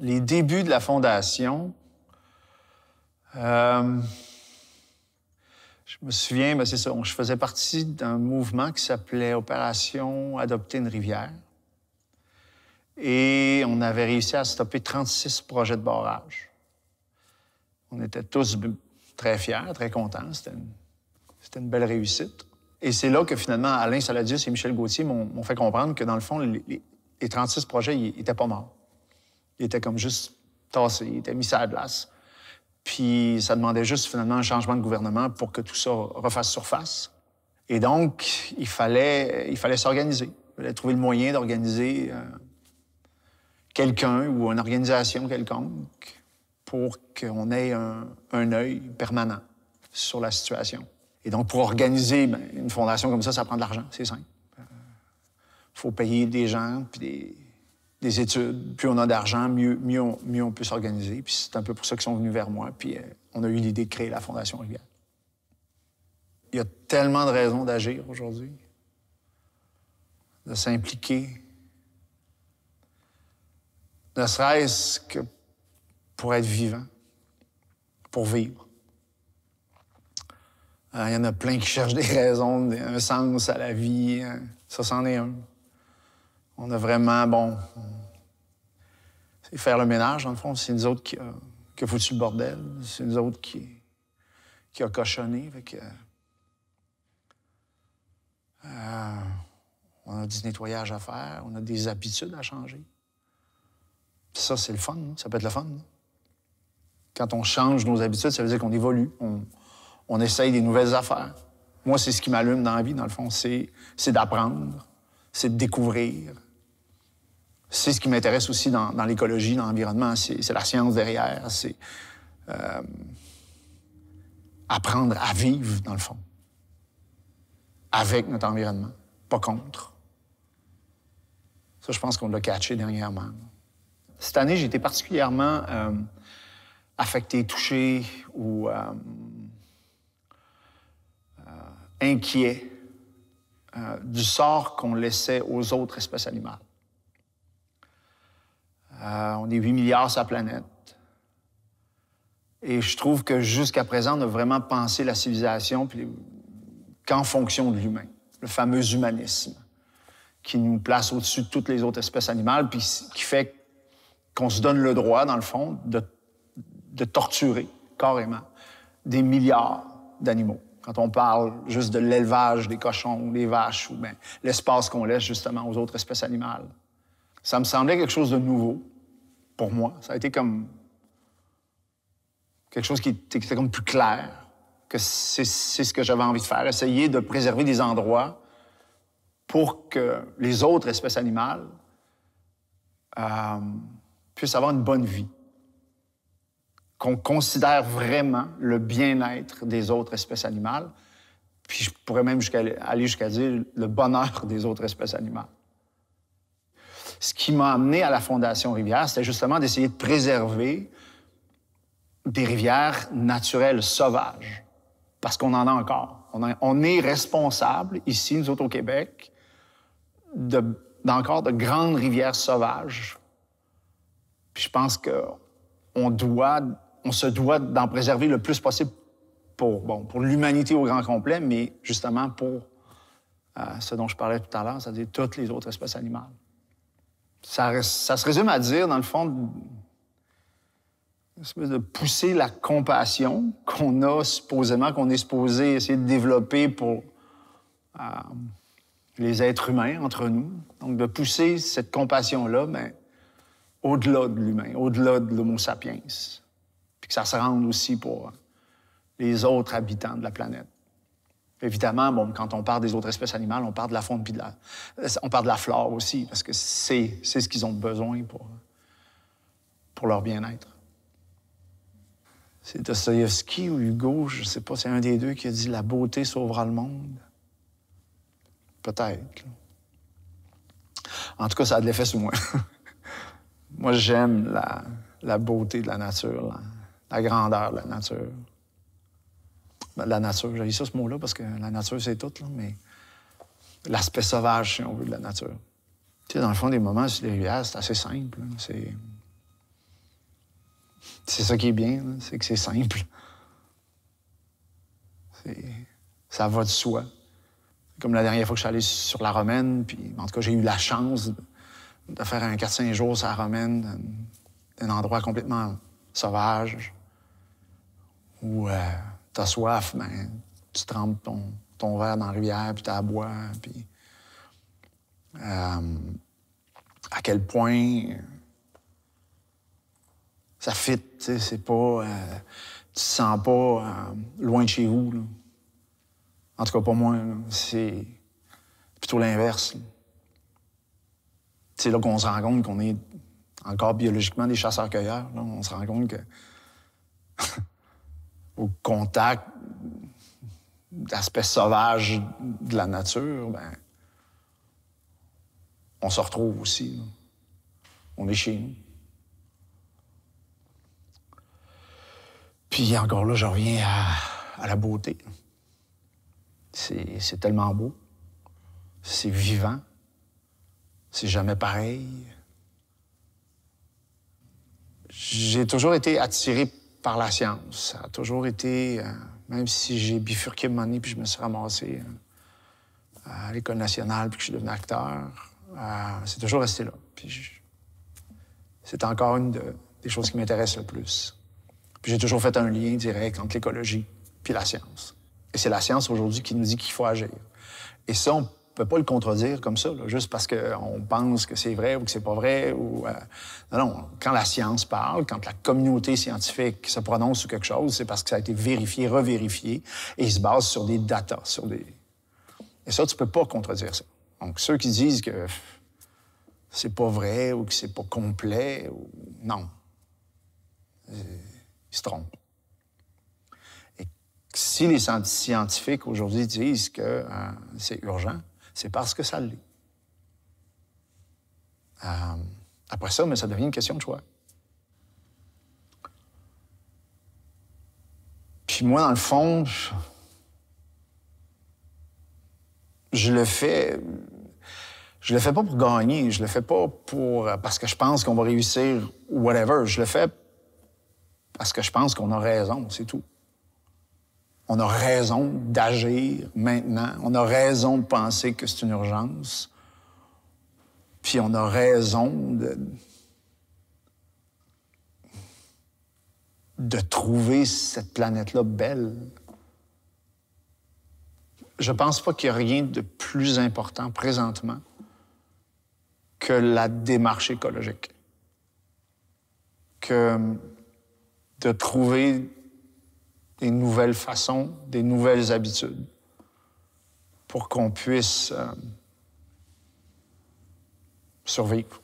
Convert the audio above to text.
les débuts de la fondation, euh, je me souviens, ben c'est ça, je faisais partie d'un mouvement qui s'appelait Opération Adopter une rivière. Et on avait réussi à stopper 36 projets de barrage. On était tous très fiers, très contents. C'était une, belle réussite. Et c'est là que finalement Alain Saladius et Michel Gauthier m'ont fait comprendre que dans le fond, les, les 36 projets n'étaient pas morts. Il était comme juste tassé, il était mis à la place. Puis ça demandait juste finalement un changement de gouvernement pour que tout ça refasse surface. Et donc, il fallait, il fallait s'organiser. Il fallait trouver le moyen d'organiser euh, quelqu'un ou une organisation quelconque pour qu'on ait un, œil permanent sur la situation. Et donc, pour organiser ben, une fondation comme ça, ça prend de l'argent, c'est simple. Il euh, faut payer des gens, puis des, des études, plus on a d'argent, mieux, mieux, on, mieux, on, peut s'organiser. Puis c'est un peu pour ça qu'ils sont venus vers moi. Puis euh, on a eu l'idée de créer la Fondation Rivière. Il y a tellement de raisons d'agir aujourd'hui, de s'impliquer, ne serait-ce que pour être vivant, pour vivre. Euh, il y en a plein qui cherchent des raisons, un sens à la vie. Hein. Ça, c'en est un on a vraiment, bon, et faire le ménage, dans le fond. C'est nous autres euh, qui, a, foutu le bordel. C'est nous autres qui, qui a cochonné. Euh, on a du nettoyage à faire, on a des habitudes à changer. ça, c'est le fun, ça peut être le fun. Quand on change nos habitudes, ça veut dire qu'on évolue, on, on essaye des nouvelles affaires. Moi, c'est ce qui m'allume dans la vie, dans le fond, c'est d'apprendre, c'est de découvrir, c'est ce qui m'intéresse aussi dans, l'écologie, dans l'environnement. C'est la science derrière. C'est euh, apprendre à vivre, dans le fond, avec notre environnement, pas contre. Ça, je pense qu'on l'a catché dernièrement. Cette année, j'ai été particulièrement euh, affecté, touché ou euh, euh inquiet euh, du sort qu'on laissait aux autres espèces animales. Euh, on est 8 milliards sur la planète. Et je trouve que jusqu'à présent, on a vraiment pensé la civilisation qu'en fonction de l'humain, le fameux humanisme, qui nous place au-dessus de toutes les autres espèces animales, puis qui fait qu'on se donne le droit, dans le fond, de, torturer carrément des milliards d'animaux. Quand on parle juste de l'élevage des cochons, ou des vaches, ou l'espace qu'on laisse justement aux autres espèces animales. Ça me semblait quelque chose de nouveau pour moi. Ça a été comme quelque chose qui était comme plus clair, que c'est ce que j'avais envie de faire, essayer de préserver des endroits pour que les autres espèces animales euh, puissent avoir une bonne vie, qu'on considère vraiment le bien-être des autres espèces animales, puis je pourrais même aller jusqu'à dire le bonheur des autres espèces animales ce qui m'a amené à la Fondation Rivière, c'était justement d'essayer de préserver des rivières naturelles, sauvages, parce qu'on en a encore. On, est responsable, ici, nous autres au Québec, d'encore de, grandes rivières sauvages. Puis je pense qu'on doit, on se doit d'en préserver le plus possible pour, bon, pour l'humanité au grand complet, mais justement pour euh, ce dont je parlais tout à l'heure, c'est-à-dire toutes les autres espèces animales ça, se résume à dire, dans le fond, de pousser la compassion qu'on a supposément, qu'on est supposé essayer de développer pour euh, les êtres humains entre nous. Donc, de pousser cette compassion-là mais ben, au-delà de l'humain, au-delà de l'homo sapiens. Puis que ça se rende aussi pour les autres habitants de la planète. Évidemment, bon, quand on parle des autres espèces animales, on parle de la faune de la, on parle de la flore aussi, parce que c'est ce qu'ils ont besoin pour, leur bien-être. C'est Dostoevsky ou Hugo, je ne sais pas, c'est un des deux qui a dit La beauté sauvera le monde. Peut-être. En tout cas, ça a de l'effet sur moi. moi, j'aime la, beauté de la nature, la grandeur de la nature la nature. J'ai ça, ce mot-là, parce que la nature, c'est tout, mais l'aspect sauvage, si on veut, de la nature. Tu sais, dans le fond, des moments sur les rivières, c'est assez simple. C'est... c'est ça qui est bien, c'est que c'est simple. Ça va de soi. Comme la dernière fois que je suis allé sur la Romaine, puis en tout cas, j'ai eu la chance de faire un 4-5 jours sur la Romaine, un endroit complètement sauvage, où... Euh, t'as soif, mais ben, tu trempes ton, ton verre dans la rivière, puis t'as boire, puis... Euh, à quel point ça fit, tu sais, c'est pas... Euh, tu te sens pas euh, loin de chez vous, En tout cas, pas moi, c'est plutôt l'inverse. C'est sais, là qu'on se rend compte qu'on est encore biologiquement des chasseurs-cueilleurs. On se rend compte que... au contact d'aspects sauvages de la nature, ben, on se retrouve aussi. On est chez nous. Puis encore là, je reviens à, la beauté. C'est tellement beau. C'est vivant. C'est jamais pareil. J'ai toujours été attiré par la science. Ça a toujours été, euh, même si j'ai bifurqué mon nez puis je me suis ramassé euh, à l'École nationale puis que je suis devenu acteur, euh, c'est toujours resté là. Puis c'est encore une des choses qui m'intéressent le plus. Puis j'ai toujours fait un lien direct entre l'écologie puis la science. Et c'est la science aujourd'hui qui nous dit qu'il faut agir. Et ça, on pas le contredire comme ça, juste parce qu'on pense que c'est vrai ou que c'est pas vrai. Ou, euh, non, quand la science parle, quand la communauté scientifique se prononce sur quelque chose, c'est parce que ça a été vérifié, revérifié, et ils se base sur des datas, sur des... Et ça, tu peux pas contredire ça. Donc, ceux qui disent que c'est pas vrai ou que c'est pas complet, ou... non. Euh, ils se trompent si les scientifiques aujourd'hui disent que euh, c'est urgent, c'est parce que ça l'est. Euh, après ça, mais ça devient une question de choix. Puis moi, dans le fond, je, le fais. Je le fais pas pour gagner, je le fais pas pour parce que je pense qu'on va réussir ou whatever. Je le fais parce que je pense qu'on a raison, c'est tout. On a raison d'agir maintenant. On a raison de penser que c'est une urgence. Puis on a raison de, de trouver cette planète-là belle. Je pense pas qu'il y a rien de plus important présentement que la démarche écologique. Que de trouver des nouvelles façons, des nouvelles habitudes, pour qu'on puisse euh, survivre.